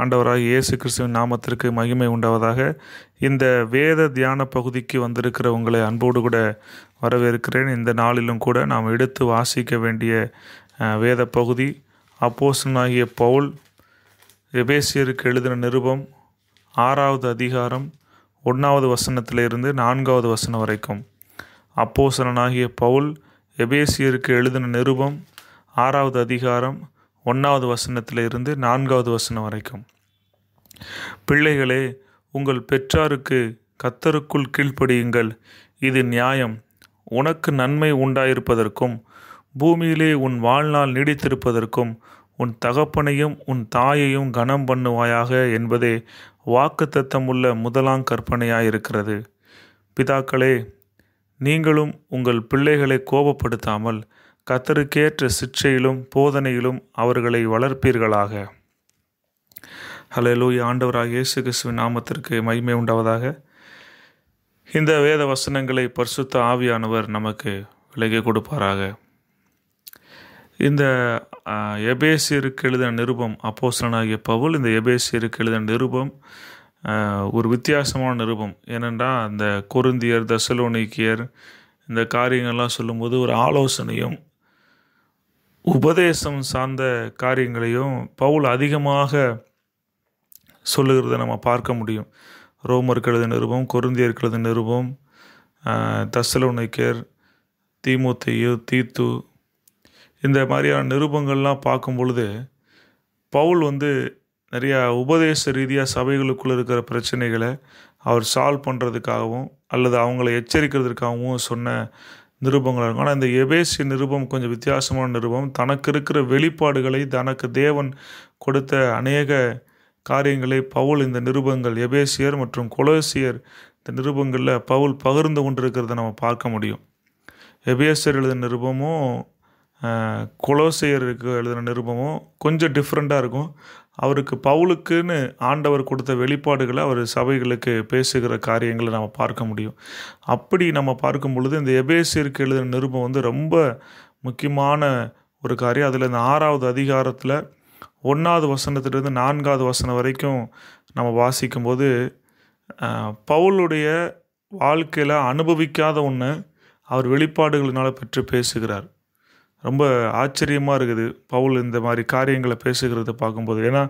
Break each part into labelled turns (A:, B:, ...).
A: ஆண்டவராக இயேசு கிறிஸ்துவின் நாமத்திற்கு மகிமை உண்டாவதாக இந்த வேத தியான பகுதிக்கு வந்திருக்கிற உங்களை அன்போடு கூட வரவேற்கிறேன் இந்த நாளிலும் கூட நாம் எடுத்து வாசிக்க வேண்டிய வேத பகுதி அப்போசனாகிய பவுல் எபேசியருக்கு எழுதின நிருபம் ஆறாவது அதிகாரம் ஒன்றாவது வசனத்திலிருந்து நான்காவது வசனம் வரைக்கும் அப்போசனாகிய பவுல் எபேசியருக்கு எழுதின நிருபம் ஆறாவது அதிகாரம் ஒன்றாவது வசனத்தில் இருந்து நான்காவது வசனம் வரைக்கும் பிள்ளைகளே உங்கள் பெற்றாருக்கு கத்தருக்குள் கீழ்ப்படியுங்கள் இது நியாயம் உனக்கு நன்மை உண்டாயிருப்பதற்கும் பூமியிலே உன் வாழ்நாள் நீடித்திருப்பதற்கும் உன் தகப்பனையும் உன் தாயையும் கனம் பண்ணுவாயாக என்பதே வாக்குத்தத்தமுள்ள முதலாம் கற்பனையாயிருக்கிறது பிதாக்களே நீங்களும் உங்கள் பிள்ளைகளை கோபப்படுத்தாமல் கத்தருக்கேற்ற சிற்சையிலும் போதனையிலும் அவர்களை வளர்ப்பீர்களாக ஹலோ ஆண்டவராக இயேசு கிறிஸ்துவின் நாமத்திற்கு மகிமை உண்டாவதாக இந்த வேத வசனங்களை பரிசுத்த ஆவியானவர் நமக்கு விலகி கொடுப்பாராக இந்த எபேசியருக்கு எழுத நிருபம் அப்போசனாகிய பவுல் இந்த எபேசியருக்கு எழுத நிருபம் ஒரு வித்தியாசமான நிருபம் ஏனென்றால் அந்த குருந்தியர் தசலோனிக்கியர் இந்த காரியங்கள்லாம் சொல்லும்போது ஒரு ஆலோசனையும் உபதேசம் சார்ந்த காரியங்களையும் பவுல் அதிகமாக சொல்லுகிறத நம்ம பார்க்க முடியும் ரோமர் கழுத நிருபம் கொருந்தியர் கழுத நிருபம் தசலுணைக்கர் தீமுத்தையு தீத்து இந்த மாதிரியான நிருபங்கள்லாம் பார்க்கும் பொழுது பவுல் வந்து நிறையா உபதேச ரீதியாக சபைகளுக்குள்ளே இருக்கிற பிரச்சனைகளை அவர் சால்வ் பண்ணுறதுக்காகவும் அல்லது அவங்கள எச்சரிக்கிறதுக்காகவும் சொன்ன நிருபங்களாக இருக்கும் ஆனால் இந்த எபேசிய நிருபம் கொஞ்சம் வித்தியாசமான நிருபம் தனக்கு இருக்கிற வெளிப்பாடுகளை தனக்கு தேவன் கொடுத்த அநேக காரியங்களை பவுல் இந்த நிருபங்கள் எபேசியர் மற்றும் கொலோசியர் இந்த நிருபங்களில் பவுல் பகிர்ந்து கொண்டிருக்கிறத நம்ம பார்க்க முடியும் எபேசியர் எழுத நிருபமும் குலோசையருக்கு எழுதின நிருபமும் கொஞ்சம் டிஃப்ரெண்ட்டாக இருக்கும் அவருக்கு பவுலுக்குன்னு ஆண்டவர் கொடுத்த வெளிப்பாடுகளை அவர் சபைகளுக்கு பேசுகிற காரியங்களை நம்ம பார்க்க முடியும் அப்படி நம்ம பார்க்கும் பொழுது இந்த எபேசியருக்கு எழுதின நிருபம் வந்து ரொம்ப முக்கியமான ஒரு காரியம் அதில் இந்த ஆறாவது அதிகாரத்தில் ஒன்றாவது வசனத்திலிருந்து நான்காவது வசனம் வரைக்கும் நம்ம வாசிக்கும்போது பவுலுடைய வாழ்க்கையில் அனுபவிக்காத ஒன்று அவர் வெளிப்பாடுகளினால் பெற்று பேசுகிறார் ரொம்ப ஆச்சரியமாக இருக்குது பவுல் இந்த மாதிரி காரியங்களை பேசுகிறத பார்க்கும்போது ஏன்னா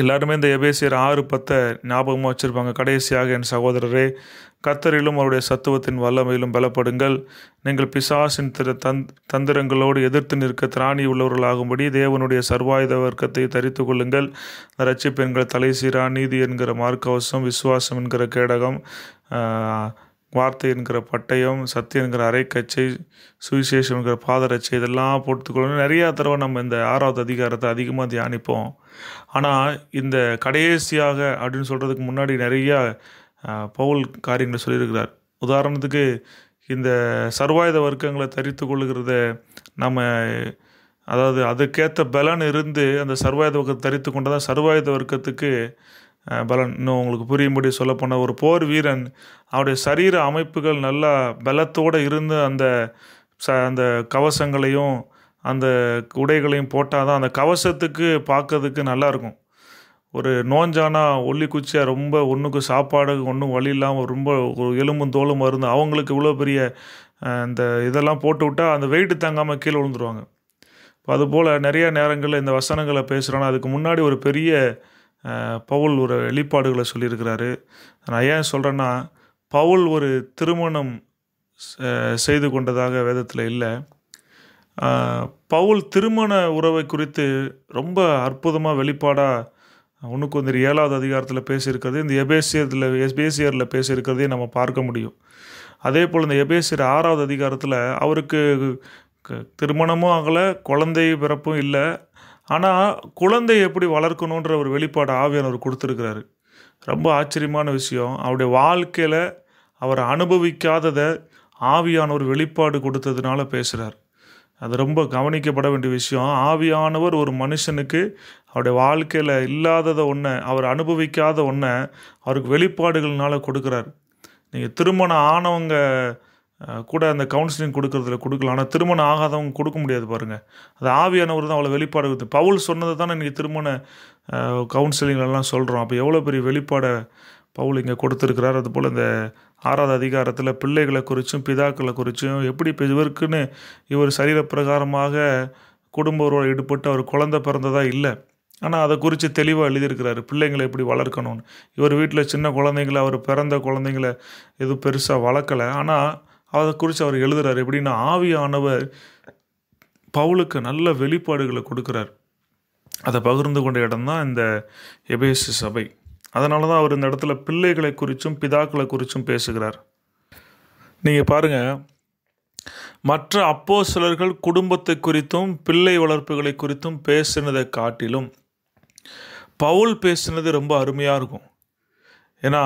A: எல்லாருமே இந்த எபேசியர் ஆறு பத்தை ஞாபகமாக வச்சுருப்பாங்க கடைசியாக என் சகோதரரே கத்தரிலும் அவருடைய சத்துவத்தின் வல்லமையிலும் பலப்படுங்கள் நீங்கள் பிசாசின் திரு தந் தந்திரங்களோடு எதிர்த்து நிற்க திராணி உள்ளவர்களாகும்படி தேவனுடைய சர்வாயுத வர்க்கத்தை தரித்து கொள்ளுங்கள் ரட்சிப்பெண்கள் சீரா நீதி என்கிற மார்க்கவசம் விசுவாசம் என்கிற கேடகம் வார்த்தை என்கிற பட்டயம் சத்தியம் என்கிற அரைக்கச்சை சுவிசேஷம் என்கிற பாதரச்சை இதெல்லாம் போட்டுக்கொள்ளணும் நிறையா தடவை நம்ம இந்த ஆறாவது அதிகாரத்தை அதிகமாக தியானிப்போம் ஆனால் இந்த கடைசியாக அப்படின்னு சொல்கிறதுக்கு முன்னாடி நிறையா பவுல் காரியங்களை சொல்லியிருக்கிறார் உதாரணத்துக்கு இந்த சர்வாயுத வர்க்கங்களை தரித்து கொள்ளுகிறத நம்ம அதாவது அதுக்கேற்ற பலன் இருந்து அந்த சர்வாயுத வர்க்கத்தை தரித்து தான் சர்வாயுத வர்க்கத்துக்கு பலன் இன்னும் உங்களுக்கு புரியும்படி சொல்லப்போன ஒரு போர் வீரன் அவருடைய சரீர அமைப்புகள் நல்லா பலத்தோடு இருந்து அந்த ச அந்த கவசங்களையும் அந்த உடைகளையும் போட்டால் தான் அந்த கவசத்துக்கு பார்க்கறதுக்கு நல்லாயிருக்கும் ஒரு நோஞ்சானா ஒல்லி குச்சியாக ரொம்ப ஒன்றுக்கு சாப்பாடு ஒன்றும் வழி இல்லாமல் ரொம்ப எலும்பும் தோலும் மருந்து அவங்களுக்கு இவ்வளோ பெரிய அந்த இதெல்லாம் போட்டு விட்டால் அந்த வெயிட்டு தங்காமல் கீழே விழுந்துருவாங்க இப்போ அதுபோல் நிறையா நேரங்களில் இந்த வசனங்களை பேசுகிறோன்னா அதுக்கு முன்னாடி ஒரு பெரிய பவுல் ஒரு வெளிப்பாடுகளை சொல்லியிருக்கிறாரு நான் ஏன் சொல்கிறேன்னா பவுல் ஒரு திருமணம் செய்து கொண்டதாக வேதத்தில் இல்லை பவுல் திருமண உறவை குறித்து ரொம்ப அற்புதமாக வெளிப்பாடாக ஒன்றுக்கு வந்து ஏழாவது அதிகாரத்தில் பேசியிருக்கிறது இந்த எபேசியத்தில் எபேசியரில் பேசியிருக்கிறதையும் நம்ம பார்க்க முடியும் அதே போல் இந்த எபேசியர் ஆறாவது அதிகாரத்தில் அவருக்கு திருமணமும் ஆகலை குழந்தை பிறப்பும் இல்லை ஆனால் குழந்தை எப்படி வளர்க்கணுன்ற ஒரு வெளிப்பாடு ஆவியானவர் கொடுத்துருக்கிறாரு ரொம்ப ஆச்சரியமான விஷயம் அவருடைய வாழ்க்கையில் அவர் அனுபவிக்காததை ஆவியானவர் வெளிப்பாடு கொடுத்ததுனால பேசுகிறார் அது ரொம்ப கவனிக்கப்பட வேண்டிய விஷயம் ஆவியானவர் ஒரு மனுஷனுக்கு அவருடைய வாழ்க்கையில் இல்லாததை ஒன்றை அவர் அனுபவிக்காத ஒன்றை அவருக்கு வெளிப்பாடுகள்னால் கொடுக்குறார் நீங்கள் திருமணம் ஆனவங்க கூட அந்த கவுன்சிலிங் கொடுக்குறதுல கொடுக்கலாம் ஆனால் திருமணம் ஆகாதவங்க கொடுக்க முடியாது பாருங்கள் அது ஆவியானவர் தான் அவ்வளோ வெளிப்பாடு இருக்குது பவுல் சொன்னது தானே இன்றைக்கி திருமண கவுன்சிலிங்லலாம் சொல்கிறோம் அப்போ எவ்வளோ பெரிய வெளிப்பாடை பவுல் இங்கே கொடுத்துருக்கிறார் அதுபோல் இந்த ஆறாவது அதிகாரத்தில் பிள்ளைகளை குறித்தும் பிதாக்களை குறித்தும் எப்படி இப்போ இவருக்குன்னு இவர் சரீரப்பிரகாரமாக குடும்பரோடு ஈடுபட்டு அவர் குழந்த பிறந்ததாக இல்லை ஆனால் அதை குறித்து தெளிவாக எழுதியிருக்கிறாரு பிள்ளைங்களை எப்படி வளர்க்கணும்னு இவர் வீட்டில் சின்ன குழந்தைங்கள அவர் பிறந்த குழந்தைங்கள எதுவும் பெருசாக வளர்க்கலை ஆனால் அதை குறித்து அவர் எழுதுகிறார் எப்படின்னா ஆவியானவர் பவுலுக்கு நல்ல வெளிப்பாடுகளை கொடுக்குறார் அதை பகிர்ந்து கொண்ட இடம் தான் இந்த எபேசு சபை அதனால தான் அவர் இந்த இடத்துல பிள்ளைகளை குறித்தும் பிதாக்களை குறித்தும் பேசுகிறார் நீங்கள் பாருங்கள் மற்ற அப்போ சிலர்கள் குடும்பத்தை குறித்தும் பிள்ளை வளர்ப்புகளை குறித்தும் பேசினதை காட்டிலும் பவுல் பேசினது ரொம்ப அருமையாக இருக்கும் ஏன்னா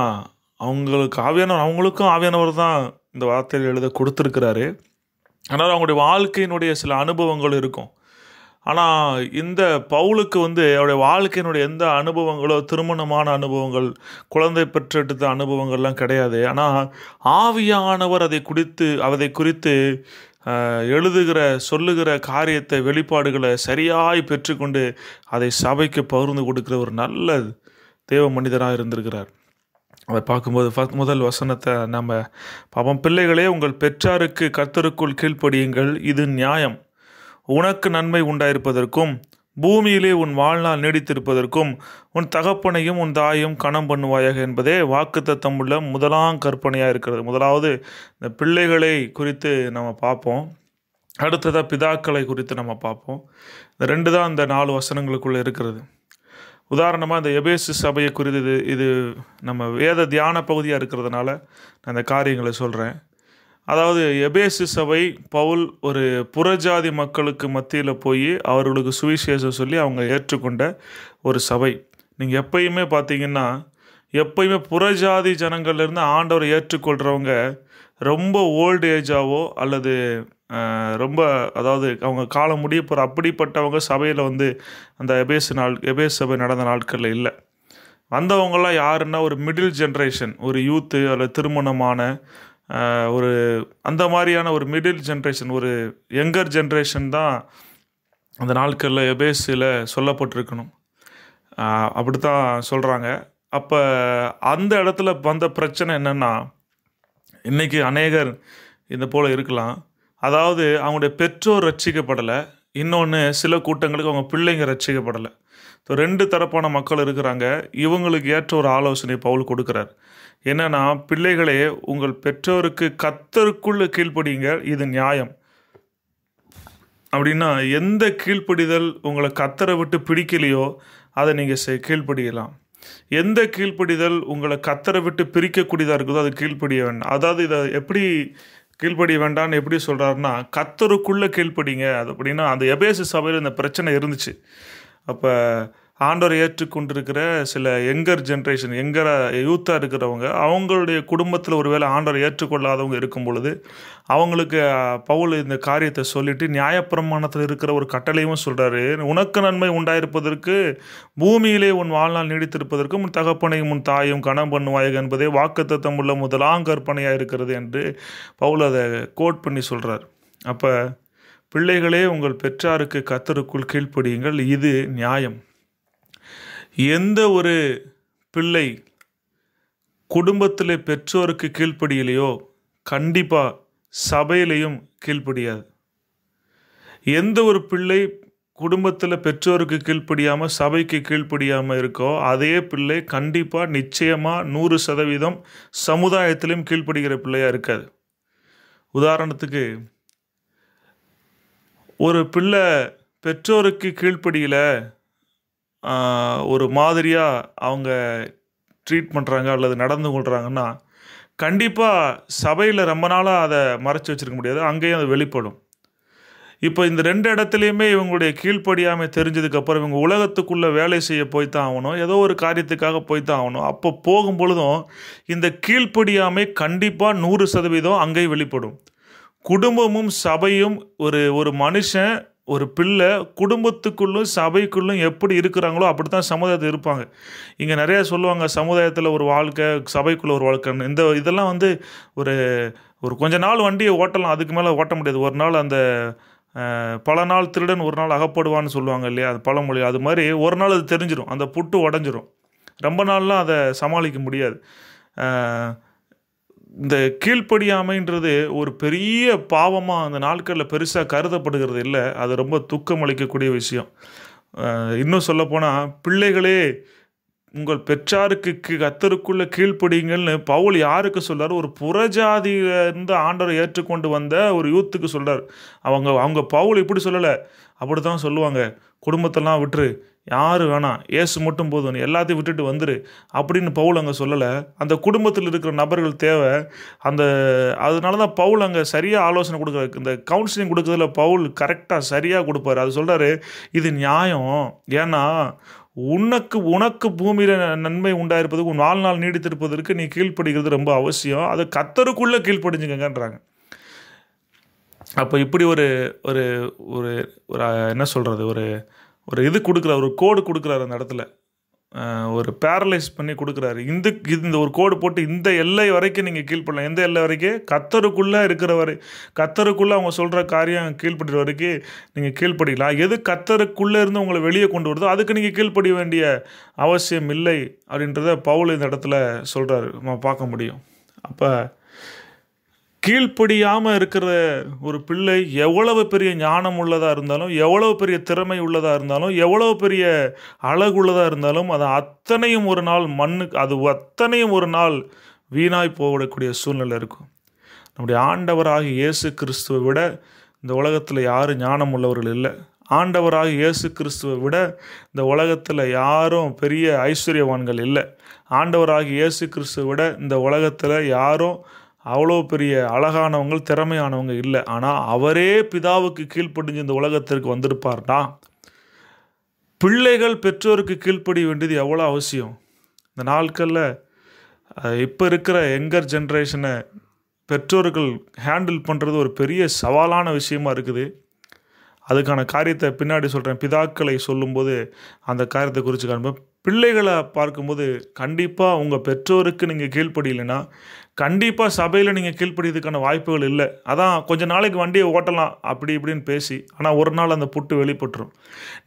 A: அவங்களுக்கு ஆவியானவர் அவங்களுக்கும் ஆவியானவர் தான் இந்த வார்த்தையில் எழுத கொடுத்துருக்கிறாரு ஆனால் அவங்களுடைய வாழ்க்கையினுடைய சில அனுபவங்கள் இருக்கும் ஆனால் இந்த பவுலுக்கு வந்து அவருடைய வாழ்க்கையினுடைய எந்த அனுபவங்களோ திருமணமான அனுபவங்கள் குழந்தை பெற்றெடுத்த அனுபவங்கள்லாம் கிடையாது ஆனால் ஆவியானவர் அதை குறித்து அதை குறித்து எழுதுகிற சொல்லுகிற காரியத்தை வெளிப்பாடுகளை சரியாய் பெற்றுக்கொண்டு அதை சபைக்கு பகிர்ந்து கொடுக்குற ஒரு நல்ல தேவ மனிதராக இருந்திருக்கிறார் அதை பார்க்கும்போது முதல் வசனத்தை நம்ம பாப்போம் பிள்ளைகளே உங்கள் பெற்றாருக்கு கர்த்தருக்குள் கீழ்ப்படியுங்கள் இது நியாயம் உனக்கு நன்மை உண்டாயிருப்பதற்கும் பூமியிலே உன் வாழ்நாள் நீடித்திருப்பதற்கும் உன் தகப்பனையும் உன் தாயும் கணம் பண்ணுவாயாக என்பதே வாக்கு உள்ள முதலாம் கற்பனையாக இருக்கிறது முதலாவது இந்த பிள்ளைகளை குறித்து நம்ம பார்ப்போம் அடுத்ததாக பிதாக்களை குறித்து நம்ம பார்ப்போம் இந்த ரெண்டு தான் இந்த நாலு வசனங்களுக்குள்ளே இருக்கிறது உதாரணமாக இந்த எபேசு சபையை குறித்து இது இது நம்ம வேத தியான பகுதியாக இருக்கிறதுனால நான் இந்த காரியங்களை சொல்கிறேன் அதாவது எபேசு சபை பவுல் ஒரு புறஜாதி மக்களுக்கு மத்தியில் போய் அவர்களுக்கு சுவிசேஷம் சொல்லி அவங்க ஏற்றுக்கொண்ட ஒரு சபை நீங்கள் எப்பயுமே பார்த்தீங்கன்னா எப்பயுமே புறஜாதி ஜனங்கள்லேருந்து ஆண்டவரை ஏற்றுக்கொள்கிறவங்க ரொம்ப ஓல்டு ஏஜாவோ அல்லது ரொம்ப அதாவது அவங்க காலம் முடிய போகிற அப்படிப்பட்டவங்க சபையில் வந்து அந்த எபேஸ் நாள் எபேஸ் சபை நடந்த நாட்களில் இல்லை வந்தவங்களாம் யாருன்னா ஒரு மிடில் ஜென்ரேஷன் ஒரு யூத்து அல்லது திருமணமான ஒரு அந்த மாதிரியான ஒரு மிடில் ஜென்ரேஷன் ஒரு யங்கர் ஜென்ரேஷன் தான் அந்த நாட்களில் எபேஸில் சொல்லப்பட்டிருக்கணும் அப்படி தான் சொல்கிறாங்க அப்போ அந்த இடத்துல வந்த பிரச்சனை என்னென்னா இன்றைக்கி அநேகர் இந்த போல் இருக்கலாம் அதாவது அவங்களுடைய பெற்றோர் ரட்சிக்கப்படலை இன்னொன்று சில கூட்டங்களுக்கு அவங்க பிள்ளைங்க ரட்சிக்கப்படலை ஸோ ரெண்டு தரப்பான மக்கள் இருக்கிறாங்க இவங்களுக்கு ஏற்ற ஒரு ஆலோசனை பவுல் கொடுக்குறார் என்னென்னா பிள்ளைகளே உங்கள் பெற்றோருக்கு கத்தருக்குள்ளே கீழ்ப்படியுங்க இது நியாயம் அப்படின்னா எந்த கீழ்ப்படிதல் உங்களை கத்தரை விட்டு பிடிக்கலையோ அதை நீங்கள் செ கீழ்ப்படியலாம் எந்த கீழ்ப்படிதல் உங்களை கத்தரை விட்டு பிரிக்கக்கூடியதாக இருக்குதோ அது கீழ்ப்படிய வேண்டாம் அதாவது இதை எப்படி கீழ்படி வேண்டான்னு எப்படி சொல்கிறாருன்னா கத்தருக்குள்ளே கீழ்ப்படிங்க அது அப்படின்னா அந்த எபேசு சபையில் இந்த பிரச்சனை இருந்துச்சு அப்போ ஆண்டவர் ஏற்றுக்கொண்டிருக்கிற சில யங்கர் ஜென்ரேஷன் யங்கராக யூத்தாக இருக்கிறவங்க அவங்களுடைய குடும்பத்தில் ஒருவேளை ஆண்டவர் ஏற்றுக்கொள்ளாதவங்க இருக்கும் பொழுது அவங்களுக்கு பவுல் இந்த காரியத்தை சொல்லிவிட்டு நியாயப்பிரமாணத்தில் இருக்கிற ஒரு கட்டளையும் சொல்கிறாரு உனக்கு நன்மை உண்டாயிருப்பதற்கு பூமியிலே உன் வாழ்நாள் நீடித்திருப்பதற்கு உன் தகப்பனையும் உன் தாயும் கணம் பண்ணுவாய் என்பதே வாக்குத்தத்தம் உள்ள முதலாம் கற்பனையாக இருக்கிறது என்று பவுல் அதை கோட் பண்ணி சொல்கிறார் அப்போ பிள்ளைகளே உங்கள் பெற்றாருக்கு கத்தருக்குள் கீழ்ப்படியுங்கள் இது நியாயம் எந்த ஒரு பிள்ளை குடும்பத்தில் பெற்றோருக்கு கீழ்ப்படியலையோ கண்டிப்பாக சபையிலையும் கீழ்ப்படியாது எந்த ஒரு பிள்ளை குடும்பத்தில் பெற்றோருக்கு கீழ்ப்படியாமல் சபைக்கு கீழ்ப்படியாமல் இருக்கோ அதே பிள்ளை கண்டிப்பாக நிச்சயமாக நூறு சதவீதம் சமுதாயத்திலையும் கீழ்ப்படுகிற பிள்ளையாக இருக்காது உதாரணத்துக்கு ஒரு பிள்ளை பெற்றோருக்கு கீழ்ப்படியில் ஒரு மாதிரியாக அவங்க ட்ரீட் பண்ணுறாங்க அல்லது நடந்து கொள்கிறாங்கன்னா கண்டிப்பாக சபையில் ரொம்ப நாளாக அதை மறைச்சி வச்சுருக்க முடியாது அங்கேயும் அது வெளிப்படும் இப்போ இந்த ரெண்டு இடத்துலையுமே இவங்களுடைய கீழ்ப்படியாமை தெரிஞ்சதுக்கப்புறம் இவங்க உலகத்துக்குள்ளே வேலை செய்ய போய் தான் ஆகணும் ஏதோ ஒரு காரியத்துக்காக போய் தான் ஆகணும் அப்போ போகும் பொழுதும் இந்த கீழ்ப்படியாமை கண்டிப்பாக நூறு சதவீதம் அங்கேயும் வெளிப்படும் குடும்பமும் சபையும் ஒரு ஒரு மனுஷன் ஒரு பிள்ளை குடும்பத்துக்குள்ளும் சபைக்குள்ளும் எப்படி இருக்கிறாங்களோ அப்படி தான் சமுதாயத்தில் இருப்பாங்க இங்கே நிறையா சொல்லுவாங்க சமுதாயத்தில் ஒரு வாழ்க்கை சபைக்குள்ளே ஒரு வாழ்க்கைன்னு இந்த இதெல்லாம் வந்து ஒரு ஒரு கொஞ்ச நாள் வண்டியை ஓட்டலாம் அதுக்கு மேலே ஓட்ட முடியாது ஒரு நாள் அந்த பல நாள் திருடன் ஒரு நாள் அகப்படுவான்னு சொல்லுவாங்க இல்லையா அது பழமொழி அது மாதிரி ஒரு நாள் அது தெரிஞ்சிடும் அந்த புட்டு உடஞ்சிரும் ரொம்ப நாள்லாம் அதை சமாளிக்க முடியாது இந்த கீழ்ப்படியாமைன்றது ஒரு பெரிய பாவமாக அந்த நாட்களில் பெருசாக கருதப்படுகிறது இல்லை அது ரொம்ப துக்கம் அளிக்கக்கூடிய விஷயம் இன்னும் சொல்லப்போனால் பிள்ளைகளே உங்கள் பெற்றாருக்கு கத்தருக்குள்ளே கீழ்ப்படிங்கள்னு பவுல் யாருக்கு சொல்கிறார் ஒரு புறஜாதியிலிருந்து ஆண்டரை ஏற்றுக்கொண்டு வந்த ஒரு யூத்துக்கு சொல்கிறார் அவங்க அவங்க பவுல் இப்படி சொல்லலை அப்படி தான் சொல்லுவாங்க குடும்பத்தெல்லாம் விட்டுரு யார் வேணாம் ஏசு மட்டும் போதும் எல்லாத்தையும் விட்டுட்டு வந்துரு அப்படின்னு பவுல் அங்கே சொல்லலை அந்த குடும்பத்தில் இருக்கிற நபர்கள் தேவை அந்த அதனால தான் பவுல் அங்கே சரியாக ஆலோசனை கொடுக்குறாரு இந்த கவுன்சிலிங் கொடுக்குறதுல பவுல் கரெக்டாக சரியாக கொடுப்பாரு அது சொல்கிறாரு இது நியாயம் ஏன்னா உனக்கு உனக்கு பூமியில் நன்மை உண்டாயிருப்பதுக்கு உன் நாள் நீடித்திருப்பதற்கு நீ கீழ்ப்படுகிறது ரொம்ப அவசியம் அது கத்தருக்குள்ளே கீழ்ப்படிஞ்சுக்கங்கன்றாங்க அப்போ இப்படி ஒரு ஒரு ஒரு என்ன சொல்கிறது ஒரு ஒரு இது கொடுக்குறாரு ஒரு கோடு கொடுக்குறாரு அந்த இடத்துல ஒரு பேரலைஸ் பண்ணி கொடுக்குறாரு இந்த இந்த ஒரு கோடு போட்டு இந்த எல்லை வரைக்கும் நீங்கள் கீழ்ப்படலாம் எந்த எல்லை வரைக்கும் கத்தருக்குள்ளே இருக்கிற வரை கத்தருக்குள்ளே அவங்க சொல்கிற காரியம் கீழ்படுற வரைக்கும் நீங்கள் கீழ்ப்படிக்கலாம் எது கத்தருக்குள்ளே இருந்து உங்களை வெளியே கொண்டு வருதோ அதுக்கு நீங்கள் கீழ்ப்படிய வேண்டிய அவசியம் இல்லை அப்படின்றத பவுல் இந்த இடத்துல சொல்கிறாரு நம்ம பார்க்க முடியும் அப்போ கீழ்ப்படியாமல் இருக்கிற ஒரு பிள்ளை எவ்வளவு பெரிய ஞானம் உள்ளதாக இருந்தாலும் எவ்வளவு பெரிய திறமை உள்ளதாக இருந்தாலும் எவ்வளவு பெரிய உள்ளதாக இருந்தாலும் அது அத்தனையும் ஒரு நாள் மண்ணுக்கு அது அத்தனையும் ஒரு நாள் வீணாய் போகக்கூடிய சூழ்நிலை இருக்கும் நம்முடைய ஆண்டவராக இயேசு கிறிஸ்துவை விட இந்த உலகத்தில் யாரும் ஞானம் உள்ளவர்கள் இல்லை ஆண்டவராக இயேசு கிறிஸ்துவை விட இந்த உலகத்தில் யாரும் பெரிய ஐஸ்வர்யவான்கள் இல்லை ஆண்டவராக இயேசு கிறிஸ்துவை விட இந்த உலகத்தில் யாரும் அவ்வளோ பெரிய அழகானவங்க திறமையானவங்க இல்லை ஆனால் அவரே பிதாவுக்கு கீழ்ப்படிஞ்சு இந்த உலகத்திற்கு வந்திருப்பார்னா பிள்ளைகள் பெற்றோருக்கு கீழ்ப்படிய வேண்டியது எவ்வளோ அவசியம் இந்த நாட்களில் இப்போ இருக்கிற யங்கர் ஜென்ரேஷனை பெற்றோர்கள் ஹேண்டில் பண்ணுறது ஒரு பெரிய சவாலான விஷயமா இருக்குது அதுக்கான காரியத்தை பின்னாடி சொல்கிறேன் பிதாக்களை சொல்லும்போது அந்த காரியத்தை குறித்து காண்பேன் பிள்ளைகளை பார்க்கும்போது கண்டிப்பாக உங்கள் பெற்றோருக்கு நீங்கள் கீழ்ப்படியிலனா கண்டிப்பாக சபையில் நீங்கள் கீழ்ப்படியதுக்கான வாய்ப்புகள் இல்லை அதான் கொஞ்ச நாளைக்கு வண்டியை ஓட்டலாம் அப்படி இப்படின்னு பேசி ஆனால் ஒரு நாள் அந்த புட்டு வெளிப்பட்டுரும்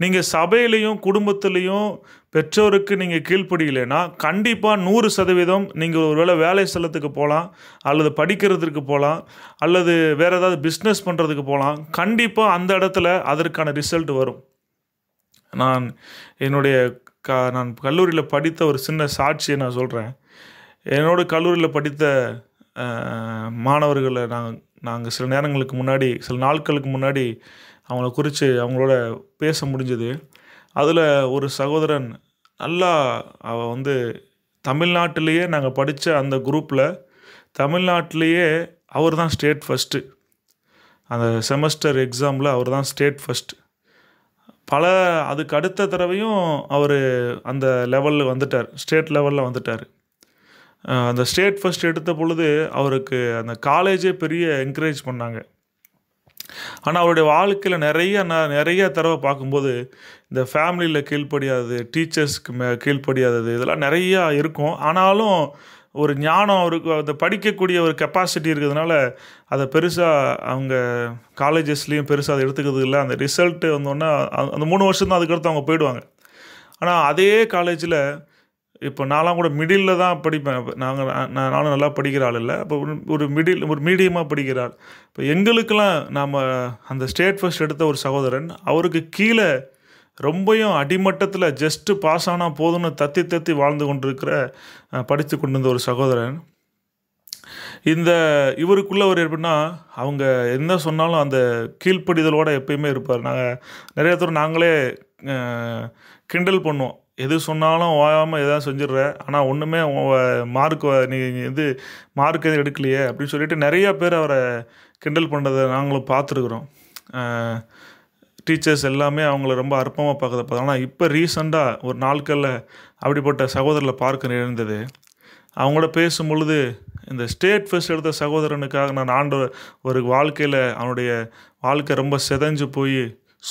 A: நீங்கள் சபையிலையும் குடும்பத்துலேயும் பெற்றோருக்கு நீங்கள் கீழ்ப்படியலைன்னா கண்டிப்பாக நூறு சதவீதம் நீங்கள் ஒரு வேளை வேலை செல்லத்துக்கு போகலாம் அல்லது படிக்கிறதுக்கு போகலாம் அல்லது வேறு ஏதாவது பிஸ்னஸ் பண்ணுறதுக்கு போகலாம் கண்டிப்பாக அந்த இடத்துல அதற்கான ரிசல்ட் வரும் நான் என்னுடைய க நான் கல்லூரியில் படித்த ஒரு சின்ன சாட்சியை நான் சொல்கிறேன் என்னோட கல்லூரியில் படித்த மாணவர்களை நாங்கள் நாங்கள் சில நேரங்களுக்கு முன்னாடி சில நாட்களுக்கு முன்னாடி அவங்கள குறித்து அவங்களோட பேச முடிஞ்சது அதில் ஒரு சகோதரன் நல்லா அவள் வந்து தமிழ்நாட்டிலேயே நாங்கள் படித்த அந்த குரூப்பில் தமிழ்நாட்டிலேயே அவர் தான் ஸ்டேட் ஃபஸ்ட்டு அந்த செமஸ்டர் எக்ஸாமில் அவர் தான் ஸ்டேட் ஃபஸ்ட்டு பல அதுக்கு அடுத்த தடவையும் அவர் அந்த லெவலில் வந்துட்டார் ஸ்டேட் லெவலில் வந்துட்டார் அந்த ஸ்டேட் ஃபஸ்ட் எடுத்த பொழுது அவருக்கு அந்த காலேஜே பெரிய என்கரேஜ் பண்ணாங்க ஆனால் அவருடைய வாழ்க்கையில் நிறைய நான் நிறைய தடவை பார்க்கும்போது இந்த ஃபேமிலியில் கீழ்படியாதது டீச்சர்ஸ்க்கு மே கீழ்ப்படியாதது இதெல்லாம் நிறையா இருக்கும் ஆனாலும் ஒரு ஞானம் அவருக்கு அதை படிக்கக்கூடிய ஒரு கெப்பாசிட்டி இருக்கிறதுனால அதை பெருசாக அவங்க காலேஜஸ்லேயும் பெருசாக அதை எடுத்துக்கிறது இல்லை அந்த ரிசல்ட்டு வந்தோன்னே அந்த மூணு வருஷம் தான் அதுக்கடுத்து அவங்க போயிடுவாங்க ஆனால் அதே காலேஜில் இப்போ நான்லாம் கூட மிடில் தான் படிப்பேன் நாங்கள் நான் நானும் நல்லா படிக்கிற இல்லை இப்போ ஒரு மிடில் ஒரு மீடியமாக படிக்கிற ஆள் இப்போ எங்களுக்கெல்லாம் நாம் அந்த ஸ்டேட் ஃபஸ்ட் எடுத்த ஒரு சகோதரன் அவருக்கு கீழே ரொம்பையும் அடிமட்டத்தில் ஜஸ்ட்டு பாஸ் ஆனால் போதும்னு தத்தி தத்தி வாழ்ந்து கொண்டிருக்கிற படித்து கொண்டிருந்த ஒரு சகோதரன் இந்த இவருக்குள்ளே அவர் எப்படின்னா அவங்க என்ன சொன்னாலும் அந்த கீழ்ப்படிதலோடு எப்பயுமே இருப்பார் நாங்கள் நிறைய தூரம் நாங்களே கிண்டல் பண்ணுவோம் எது சொன்னாலும் ஓயாமல் எதாவது செஞ்சிடுறேன் ஆனால் ஒன்றுமே மார்க் நீ இது மார்க் எதுவும் எடுக்கலையே அப்படின்னு சொல்லிட்டு நிறையா பேர் அவரை கிண்டல் பண்ணுறதை நாங்களும் பார்த்துருக்குறோம் டீச்சர்ஸ் எல்லாமே அவங்கள ரொம்ப அற்பமாக பார்க்குறத பார்த்தோம் ஆனால் இப்போ ரீசெண்டாக ஒரு நாட்களில் அப்படிப்பட்ட சகோதரில் பார்க்க நேர்ந்தது அவங்களோட பேசும் பொழுது இந்த ஸ்டேட் ஃபெஸ்ட் எடுத்த சகோதரனுக்காக நான் ஆண்டு ஒரு வாழ்க்கையில் அவனுடைய வாழ்க்கை ரொம்ப செதஞ்சு போய்